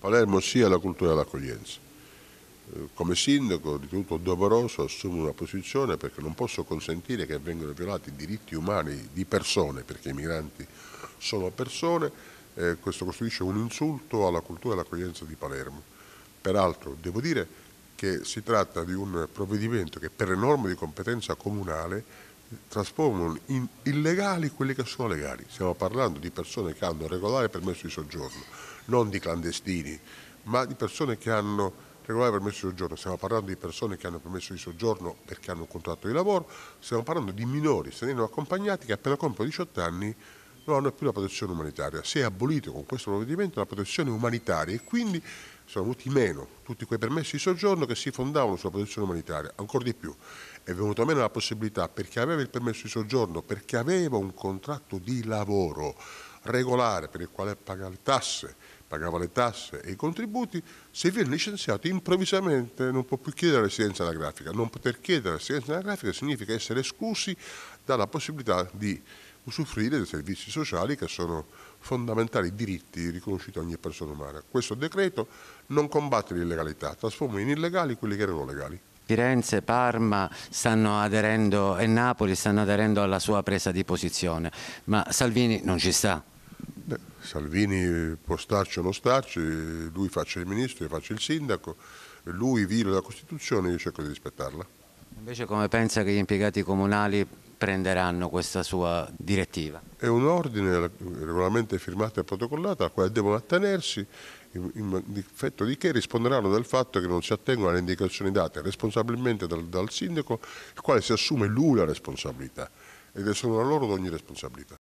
Palermo sia la cultura dell'accoglienza. Eh, come sindaco ritenuto doveroso assumo una posizione perché non posso consentire che vengano violati i diritti umani di persone, perché i migranti sono persone, eh, questo costituisce un insulto alla cultura dell'accoglienza di Palermo. Peraltro devo dire che si tratta di un provvedimento che per le norme di competenza comunale trasformano in illegali quelli che sono legali. Stiamo parlando di persone che hanno regolare permesso di soggiorno, non di clandestini, ma di persone che hanno regolare permesso di soggiorno, stiamo parlando di persone che hanno permesso di soggiorno perché hanno un contratto di lavoro, stiamo parlando di minori se non accompagnati che appena compiono 18 anni non hanno più la protezione umanitaria. Si è abolito con questo provvedimento la protezione umanitaria e quindi sono venuti meno tutti quei permessi di soggiorno che si fondavano sulla protezione umanitaria, ancora di più. È venuta meno la possibilità per chi aveva il permesso di soggiorno, perché aveva un contratto di lavoro regolare per il quale pagava le tasse, pagava le tasse e i contributi, se viene licenziato improvvisamente non può più chiedere la residenza alla grafica. Non poter chiedere la residenza alla grafica significa essere esclusi dalla possibilità di usufruire dei servizi sociali che sono fondamentali diritti riconosciuti a ogni persona umana. Questo decreto non combatte l'illegalità, trasforma in illegali quelli che erano legali. Firenze, Parma aderendo, e Napoli stanno aderendo alla sua presa di posizione, ma Salvini non ci sta. Beh, Salvini può starci o non starci, lui faccia il ministro, io faccio il sindaco, lui viola la Costituzione e io cerco di rispettarla. Invece come pensa che gli impiegati comunali prenderanno questa sua direttiva? È un ordine regolarmente firmato e protocollato al quale devono attenersi in difetto di che risponderanno del fatto che non si attengono alle indicazioni date responsabilmente dal, dal sindaco, il quale si assume lui la responsabilità ed è solo a loro ogni responsabilità.